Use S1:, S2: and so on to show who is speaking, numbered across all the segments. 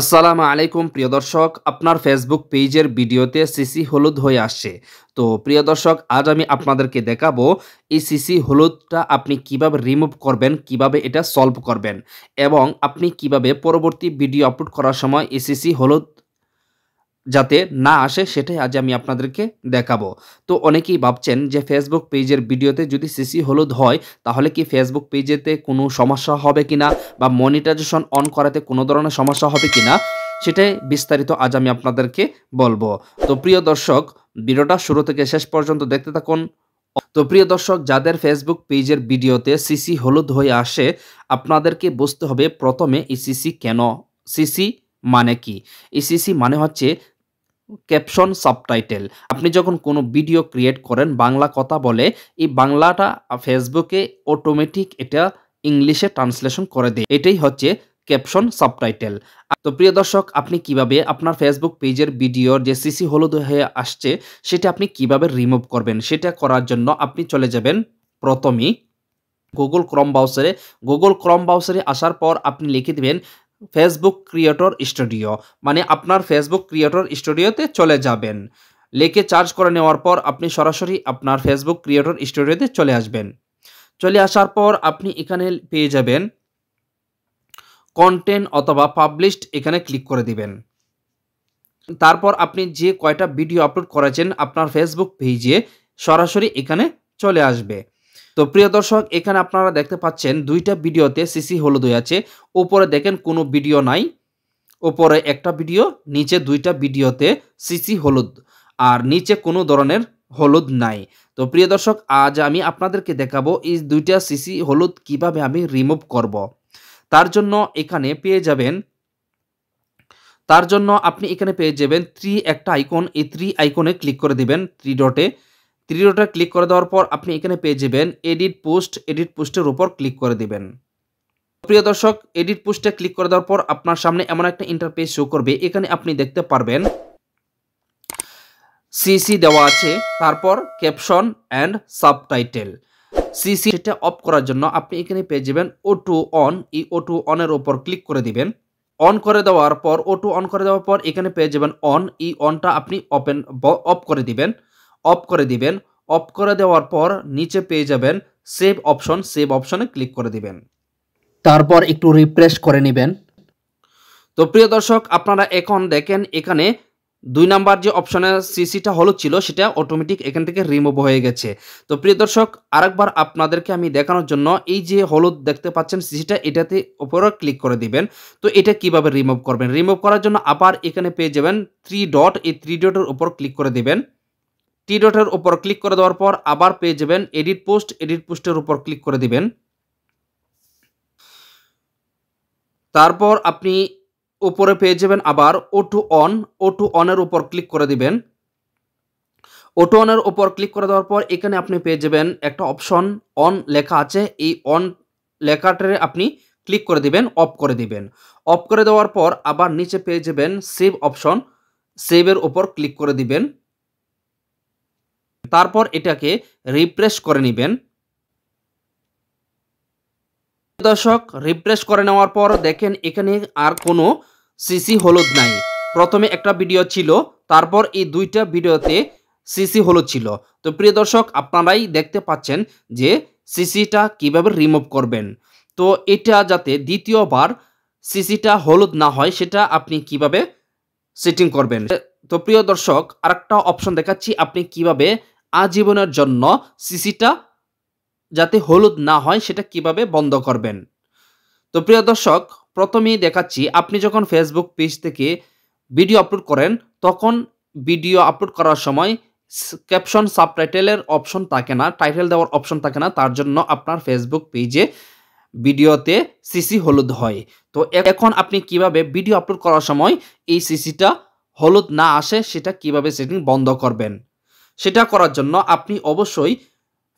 S1: আসসালামু আলাইকুম প্রিয় দর্শক আপনার ফেসবুক পেজের ভিডিওতে সিসি হলুদ হয়ে আসছে তো প্রিয় দর্শক আজ আমি আপনাদেরকে দেখাবো এই সিসি হলুদটা আপনি কিভাবে রিমুভ করবেন কিভাবে এটা সলভ করবেন এবং আপনি কিভাবে পরবর্তী ভিডিও আপলোড করার সময় এই সিসি হলুদ যাতে না আসে সেটাই আজ আমি আপনাদেরকে দেখাবো তো অনেকেই ভাবছেন যে ফেসবুক পেজের ভিডিওতে যদি সিসি হলুদ হয় তাহলে কি ফেসবুক পেজেতে কোনো সমস্যা হবে কিনা বা মনিটাইজেশন অন করাতে কোনো ধরনের সমস্যা হবে কিনা সেটাই বিস্তারিত আজ আমি আপনাদেরকে বলবো তো প্রিয় দর্শক ভিডিওটা শুরু থেকে শেষ পর্যন্ত দেখতে থাকুন তো প্রিয় দর্শক যাদের ফেসবুক পেজের ভিডিওতে সিসি হলুদ হয়ে আসে আপনাদেরকে বুঝতে হবে প্রথমে এই সিসি কেন সিসি মানে কি এই সিসি মানে হচ্ছে ক্যাপশন সাবটাইটেল আপনি যখন কোনো ভিডিও ক্রিয়েট করেন বাংলা কথা বলে এই বাংলাটা ফেসবুকে অটোমেটিক এটা ইংলিশে ট্রান্সলেশন করে দেয় এটাই হচ্ছে ক্যাপশন সাবটাইটেল তো প্রিয় দর্শক আপনি কিভাবে আপনার ফেসবুক পেজের ভিডিওর যে সিসি হলুদ হয়ে আসছে সেটা আপনি কিভাবে রিমুভ করবেন সেটা করার জন্য আপনি চলে যাবেন প্রথমেই গুগল ক্রম ব্রাউজারে গুগল ক্রম ব্রাউজারে আসার পর আপনি লিখে দেবেন ফেসবুক ক্রিয়েটর স্টুডিও মানে আপনার ফেসবুক ক্রিয়েটর স্টুডিওতে চলে যাবেন লেকে চার্জ করে নেওয়ার পর আপনি সরাসরি আপনার ফেসবুক ক্রিয়েটর স্টুডিওতে চলে আসবেন চলে আসার পর আপনি এখানে পেয়ে যাবেন কন্টেন্ট অথবা পাবলিশড এখানে ক্লিক করে দিবেন তারপর আপনি যে কয়টা ভিডিও আপলোড করেছেন আপনার ফেসবুক পেজে সরাসরি এখানে চলে আসবে তো প্রিয় দর্শক এখানে আপনারা দেখতে পাচ্ছেন দুইটা ভিডিওতে সিসি হলুদ হয়ে আছে উপরে দেখেন কোনো ভিডিও নাই উপরে একটা ভিডিও নিচে দুইটা ভিডিওতে সিসি হলুদ আর নিচে কোনো ধরনের হলুদ নাই তো প্রিয় দর্শক আজ আমি আপনাদেরকে দেখাবো এই দুইটা সিসি হলুদ কিভাবে আমি রিমুভ করব। তার জন্য এখানে পেয়ে যাবেন তার জন্য আপনি এখানে পেয়ে যাবেন থ্রি একটা আইকন এই থ্রি আইকনে ক্লিক করে দিবেন থ্রি ডটে থ্রি ক্লিক করে দেওয়ার পর আপনি এখানে পেয়ে যাবেন এডিট পোস্ট এডিট পোস্টের উপর ক্লিক করে দেবেন প্রিয় দর্শক এডিট পোস্টে ক্লিক করে দেওয়ার পর আপনার সামনে এমন একটা ইন্টারপেজ শো করবে এখানে আপনি দেখতে পারবেন সিসি দেওয়া আছে তারপর ক্যাপশন অ্যান্ড সাবটাইটেল সিসি সেটা অফ করার জন্য আপনি এখানে পেয়ে যাবেন ও টু অন এই ও টু অনের ওপর ক্লিক করে দিবেন অন করে দেওয়ার পর ও টু অন করে দেওয়ার পর এখানে পেয়ে যাবেন অন এই অনটা আপনি ওপেন অফ করে দিবেন অফ করে দিবেন অফ করে দেওয়ার পর নিচে পেয়ে যাবেন সেভ অপশন সেভ অপশনে ক্লিক করে দিবেন তারপর একটু রিফ্রেশ করে নেবেন তো প্রিয় দর্শক আপনারা এখন দেখেন এখানে দুই নাম্বার যে অপশনে সিসিটা হলো ছিল সেটা অটোমেটিক এখান থেকে রিমুভ হয়ে গেছে তো প্রিয় দর্শক আরেকবার আপনাদেরকে আমি দেখানোর জন্য এই যে হলুদ দেখতে পাচ্ছেন সিসিটা এটাতে ওপরে ক্লিক করে দিবেন তো এটা কিভাবে রিমুভ করবেন রিমুভ করার জন্য আবার এখানে পেয়ে যাবেন থ্রি ডট এই থ্রি ডটের উপর ক্লিক করে দিবেন টি ডটের উপর ক্লিক করে দেওয়ার পর আবার পেয়ে যাবেন এডিট পোস্ট এডিট পোস্টের উপর ক্লিক করে দিবেন তারপর আপনি উপরে পেয়ে যাবেন আবার auto on auto অনের উপর ক্লিক করে দিবেন টু অনের উপর ক্লিক করে দেওয়ার পর এখানে আপনি পেয়ে যাবেন একটা অপশন অন লেখা আছে এই অন লেখাটারে আপনি ক্লিক করে দিবেন অফ করে দিবেন অফ করে দেওয়ার পর আবার নিচে পেয়ে যাবেন সেভ অপশন সেভের ওপর ক্লিক করে দিবেন তারপর এটাকে রিফ্রেশ করে নেবেন দর্শক রিফ্রেশ করে নেওয়ার পর দেখেন এখানে আর কোনো সিসি হলুদ নাই প্রথমে একটা ভিডিও ছিল তারপর এই দুইটা ভিডিওতে সিসি হলুদ ছিল তো প্রিয় দর্শক আপনারাই দেখতে পাচ্ছেন যে সিসিটা কিভাবে রিমুভ করবেন তো এটা যাতে দ্বিতীয়বার সিসিটা হলুদ না হয় সেটা আপনি কিভাবে সেটিং করবেন তো প্রিয় দর্শক আরেকটা অপশন দেখাচ্ছি আপনি কিভাবে আজীবনের জন্য সিসিটা যাতে হলুদ না হয় সেটা কিভাবে বন্ধ করবেন তো প্রিয় দর্শক প্রথমেই দেখাচ্ছি আপনি যখন ফেসবুক পেজ থেকে ভিডিও আপলোড করেন তখন ভিডিও আপলোড করার সময় ক্যাপশন সাবটাইটেলের অপশন থাকে না টাইটেল দেওয়ার অপশন থাকে না তার জন্য আপনার ফেসবুক পেজে ভিডিওতে সিসি হলুদ হয় তো এখন আপনি কিভাবে ভিডিও আপলোড করার সময় এই সিসিটা হলুদ না আসে সেটা কিভাবে সেটিং বন্ধ করবেন সেটা করার জন্য আপনি অবশ্যই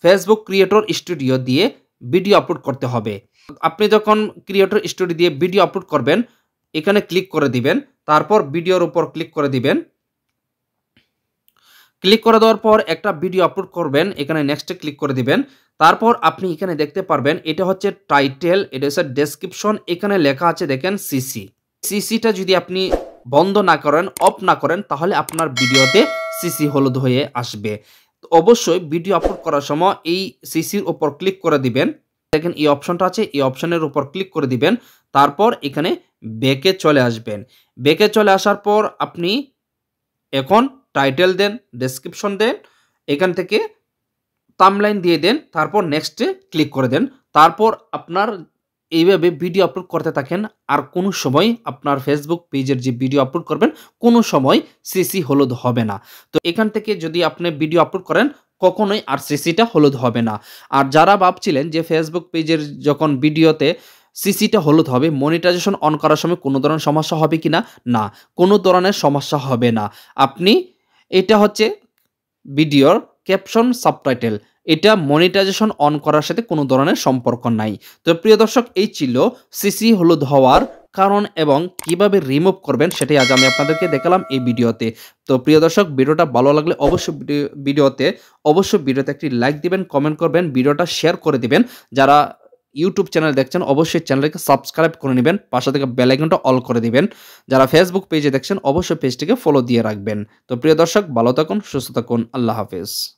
S1: ফেসবুক ক্রিয়েটর স্টুডিও দিয়ে ভিডিও আপলোড করতে হবে আপনি যখন ক্রিয়েটর স্টুডিও দিয়ে ভিডিও আপলোড করবেন এখানে ক্লিক করে দিবেন তারপর ভিডিওর উপর ক্লিক করে দিবেন ক্লিক করে দেওয়ার পর একটা ভিডিও আপলোড করবেন এখানে নেক্সটে ক্লিক করে দিবেন তারপর আপনি এখানে দেখতে পারবেন এটা হচ্ছে টাইটেল এটা হচ্ছে ডেসক্রিপশন এখানে লেখা আছে দেখেন সিসি সিসিটা যদি আপনি বন্ধ না করেন অফ না করেন তাহলে আপনার ভিডিওতে সিসি হলুদ হয়ে আসবে অবশ্যই ভিডিও আপলোড করার সময় এই সিসির ওপর ক্লিক করে দিবেন দেখেন এই অপশনটা আছে এই অপশনের উপর ক্লিক করে দিবেন তারপর এখানে বেকে চলে আসবেন বেকে চলে আসার পর আপনি এখন টাইটেল দেন ডেসক্রিপশন দেন এখান থেকে তামলাইন দিয়ে দেন তারপর নেক্সটে ক্লিক করে দেন তারপর আপনার এইভাবে ভিডিও আপলোড করতে থাকেন আর কোনো সময় আপনার ফেসবুক পেজের যে ভিডিও আপলোড করবেন কোনো সময় সিসি হলুদ হবে না তো এখান থেকে যদি আপনি ভিডিও আপলোড করেন কখনোই আর সিসিটা হলুদ হবে না আর যারা ভাবছিলেন যে ফেসবুক পেজের যখন ভিডিওতে সিসিটা হলুদ হবে মনিটাইজেশন অন করার সময় কোনো ধরনের সমস্যা হবে কি না না কোনো ধরনের সমস্যা হবে না আপনি এটা হচ্ছে ভিডিওর ক্যাপশন সাবটাইটেল এটা মনিটাইজেশন অন করার সাথে কোনো ধরনের সম্পর্ক নাই তো প্রিয় দর্শক এই ছিল সিসি হলুদ হওয়ার কারণ এবং কিভাবে রিমুভ করবেন সেটাই আজ আমি আপনাদেরকে দেখালাম এই ভিডিওতে তো প্রিয় দর্শক ভিডিওটা ভালো লাগলে অবশ্যই ভিডিওতে অবশ্যই ভিডিওতে একটি লাইক দিবেন কমেন্ট করবেন ভিডিওটা শেয়ার করে দিবেন যারা ইউটিউব চ্যানেল দেখছেন অবশ্যই চ্যানেলকে সাবস্ক্রাইব করে নেবেন পাশে থেকে বেলাইকনটা অল করে দিবেন যারা ফেসবুক পেজে দেখছেন অবশ্যই পেজটিকে ফলো দিয়ে রাখবেন তো প্রিয় দর্শক ভালো থাকুন সুস্থ থাকুন আল্লাহ হাফেজ